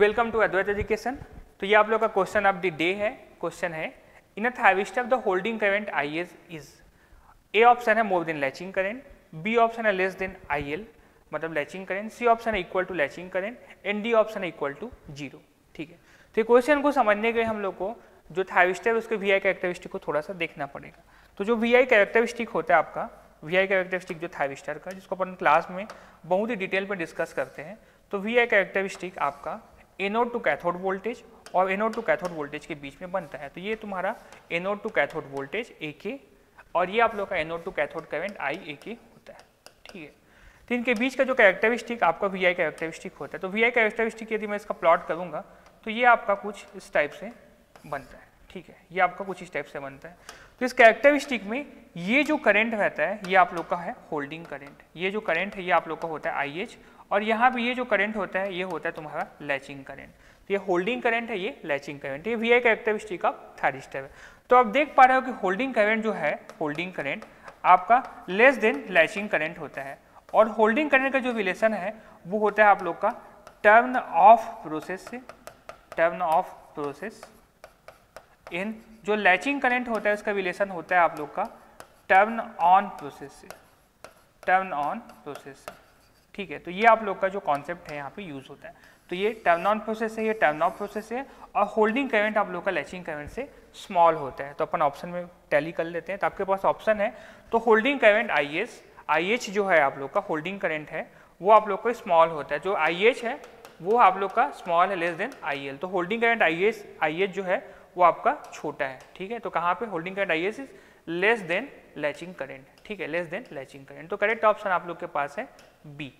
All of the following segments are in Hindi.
वेलकम टू अद्वैत एजुकेशन तो ये आप लोग का क्वेश्चन ऑफ द डे है क्वेश्चन है in a of the holding current I S is A option है more than latching current B option है लेस देन आई एल मतलब लैचिंग करेंट सी ऑप्शन है equal to latching current and D option है इक्वल टू जीरो ठीक है तो क्वेश्चन को समझने के लिए हम लोग को जो है उसके वी आई कैरेक्टरिस्टिक को थोड़ा सा देखना पड़ेगा तो जो वी आई कैरेक्टरिस्टिक होता है आपका वी आई कैरेक्टरिस्टिक जो थाविस्टर का जिसको अपन क्लास में बहुत ही डिटेल में डिस्कस करते हैं तो वी आई कैरेक्टरिस्टिक आपका एनोड टू कैथोड वोल्टेज और एनोड टू कैथोड वोल्टेज के बीच में बनता है तो ये तुम्हारा anode to cathode voltage A K और ये आप लोग का anode to cathode current I A K होता है ठीक है तो इनके बीच का जो कैरेक्टरिस्टिक आपका वी आई कैरेक्टरिस्टिक होता है तो वी आई कैरेक्टरिस्टिक यदि मैं इसका प्लॉट करूँगा तो ये आपका कुछ इस टाइप से बनता है ठीक है ये आपका कुछ स्टेप से बनता है तो इस कैरेक्टरिस्टिक में ये जो करंट रहता है ये आप लोग का है होल्डिंग करंट ये जो करंट है ये आप लोग का होता है आई और यहाँ पे ये जो करंट होता है ये होता है तुम्हारा लैचिंग करंट तो ये होल्डिंग करंट है ये लैचिंग करंट ये V I characteristic of step है तो आप देख पा रहे हो कि होल्डिंग करंट जो है होल्डिंग करंट आपका लेस देन लैचिंग करंट होता है और होल्डिंग करंट का जो रिलेशन है वो होता है आप लोग का टर्न ऑफ प्रोसेस से टर्न ऑफ प्रोसेस इन जो लैचिंग करंट होता है उसका रिलेशन होता है आप लोग का टर्न ऑन प्रोसेस से टर्न ऑन प्रोसेस से ठीक है तो ये आप लोग का जो कॉन्सेप्ट है यहाँ पे यूज़ होता है तो ये टर्न ऑन प्रोसेस है ये टर्न ऑफ प्रोसेस है और होल्डिंग करंट आप लोग का लैचिंग करंट से स्मॉल होता है तो अपन ऑप्शन में टैली कर लेते हैं तो आपके पास ऑप्शन है तो holding current I S I H जो है आप लोग का होल्डिंग करंट है वो आप लोग का स्मॉल होता है जो आई एच है वो आप लोग का स्मॉल है लेस देन आई तो holding current I S I S जो है वो आपका छोटा है ठीक है तो कहाँ पे holding current I S is less than latching current ठीक है लेस देन लैचिंग करंट तो करेक्ट ऑप्शन आप लोग के पास है बी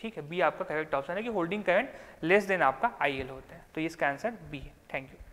ठीक है बी आपका करेक्ट ऑप्शन है कि होल्डिंग करंट लेस देन आपका आई होता है तो इसका आंसर बी है थैंक यू